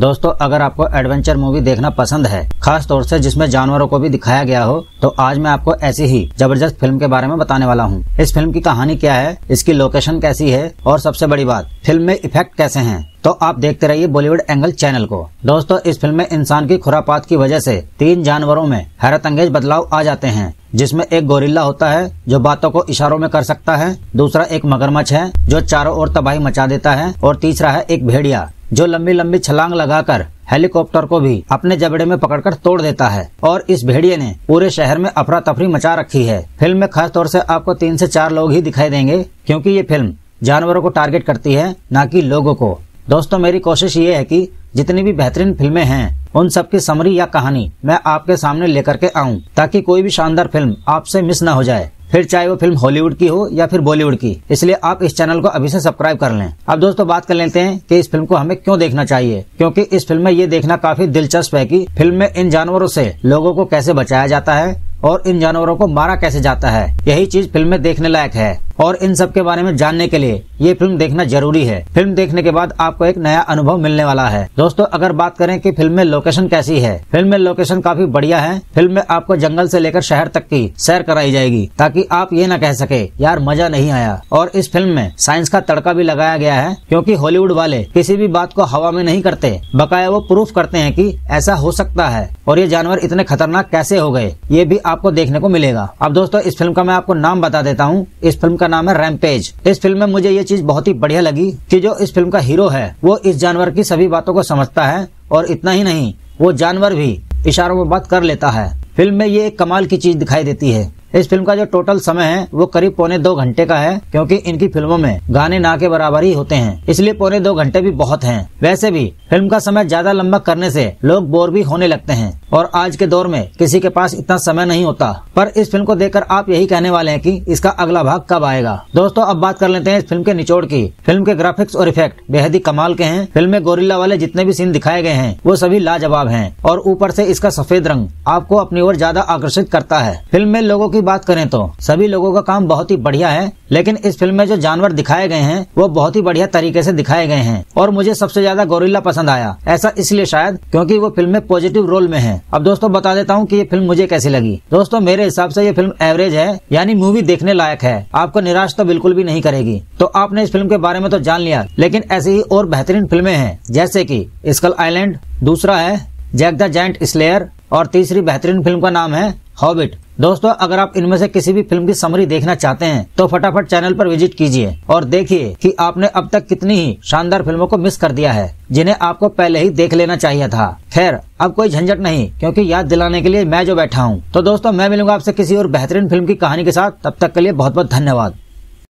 दोस्तों अगर आपको एडवेंचर मूवी देखना पसंद है खास तौर से जिसमें जानवरों को भी दिखाया गया हो तो आज मैं आपको ऐसी ही जबरदस्त फिल्म के बारे में बताने वाला हूँ इस फिल्म की कहानी क्या है इसकी लोकेशन कैसी है और सबसे बड़ी बात फिल्म में इफेक्ट कैसे हैं तो आप देखते रहिए बॉलीवुड एंगल चैनल को दोस्तों इस फिल्म में इंसान की खुरापात की वजह से तीन जानवरों में हैरत अंगेज बदलाव आ जाते हैं जिसमें एक गोरिल्ला होता है जो बातों को इशारों में कर सकता है दूसरा एक मगरमच्छ है जो चारों ओर तबाही मचा देता है और तीसरा है एक भेड़िया जो लंबी लंबी छलांग लगाकर हेलीकॉप्टर को भी अपने जबड़े में पकड़कर तोड़ देता है और इस भेड़िए ने पूरे शहर में अफरा तफरी मचा रखी है फिल्म में खास तौर से आपको तीन से चार लोग ही दिखाई देंगे क्योंकि ये फिल्म जानवरों को टारगेट करती है न कि लोगों को दोस्तों मेरी कोशिश ये है कि जितनी भी बेहतरीन फिल्में हैं उन सब की समरी या कहानी मैं आपके सामने लेकर के आऊं ताकि कोई भी शानदार फिल्म आपसे मिस न हो जाए फिर चाहे वो फिल्म हॉलीवुड की हो या फिर बॉलीवुड की इसलिए आप इस चैनल को अभी से सब्सक्राइब कर लें अब दोस्तों बात कर लेते हैं कि इस फिल्म को हमें क्यों देखना चाहिए क्योंकि इस फिल्म में ये देखना काफी दिलचस्प है कि फिल्म में इन जानवरों से लोगों को कैसे बचाया जाता है और इन जानवरों को मारा कैसे जाता है यही चीज फिल्म में देखने लायक है और इन सब के बारे में जानने के लिए ये फिल्म देखना जरूरी है फिल्म देखने के बाद आपको एक नया अनुभव मिलने वाला है दोस्तों अगर बात करें कि फिल्म में लोकेशन कैसी है फिल्म में लोकेशन काफी बढ़िया है फिल्म में आपको जंगल से लेकर शहर तक की सैर कराई जाएगी ताकि आप ये ना कह सके यार मजा नहीं आया और इस फिल्म में साइंस का तड़का भी लगाया गया है क्योंकि हॉलीवुड वाले किसी भी बात को हवा में नहीं करते बकाया वो प्रूफ करते हैं कि ऐसा हो सकता है और ये जानवर इतने खतरनाक कैसे हो गए ये भी आपको देखने को मिलेगा अब दोस्तों इस फिल्म का मैं आपको नाम बता देता हूँ इस फिल्म का नाम है रैमपेज इस फिल्म में मुझे ये चीज बहुत ही बढ़िया लगी कि जो इस फिल्म का हीरो है वो इस जानवर की सभी बातों को समझता है और इतना ही नहीं वो जानवर भी इशारों में बात कर लेता है फिल्म में ये एक कमाल की चीज दिखाई देती है इस फिल्म का जो टोटल समय है वो करीब पौने दो घंटे का है क्योंकि इनकी फिल्मों में गाने ना के बराबर ही होते हैं इसलिए पौने दो घंटे भी बहुत हैं। वैसे भी फिल्म का समय ज्यादा लंबा करने से लोग बोर भी होने लगते हैं और आज के दौर में किसी के पास इतना समय नहीं होता पर इस फिल्म को देखकर आप यही कहने वाले हैं की इसका अगला भाग कब आएगा दोस्तों अब बात कर लेते हैं इस फिल्म के निचोड़ की फिल्म के ग्राफिक्स और इफेक्ट बेहद ही कमाल के हैं फिल्म में गोरिल्ला वाले जितने भी सीन दिखाए गए हैं वो सभी लाजवाब है और ऊपर ऐसी इसका सफेद रंग आपको अपनी ओर ज्यादा आकर्षित करता है फिल्म में लोगों की बात करें तो सभी लोगों का काम बहुत ही बढ़िया है लेकिन इस फिल्म में जो जानवर दिखाए गए हैं वो बहुत ही बढ़िया तरीके से दिखाए गए हैं और मुझे सबसे ज्यादा गोरिल्ला पसंद आया ऐसा इसलिए शायद क्योंकि वो फिल्म में पॉजिटिव रोल में है अब दोस्तों बता देता हूँ की ये फिल्म मुझे कैसी लगी दोस्तों मेरे हिसाब से ये फिल्म एवरेज है यानी मूवी देखने लायक है आपको निराश तो बिल्कुल भी नहीं करेगी तो आपने इस फिल्म के बारे में तो जान लिया लेकिन ऐसी ही और बेहतरीन फिल्में हैं जैसे कि स्कल आइलैंड दूसरा है जैक द जैंट स्लेयर और तीसरी बेहतरीन फिल्म का नाम है हॉबिट दोस्तों अगर आप इनमें से किसी भी फिल्म की समरी देखना चाहते हैं तो फटाफट चैनल पर विजिट कीजिए और देखिए कि आपने अब तक कितनी ही शानदार फिल्मों को मिस कर दिया है जिन्हें आपको पहले ही देख लेना चाहिए था खैर अब कोई झंझट नहीं क्योंकि याद दिलाने के लिए मैं जो बैठा हूँ तो दोस्तों मैं मिलूंगा आपसे किसी और बेहतरीन फिल्म की कहानी के साथ तब तक के लिए बहुत बहुत धन्यवाद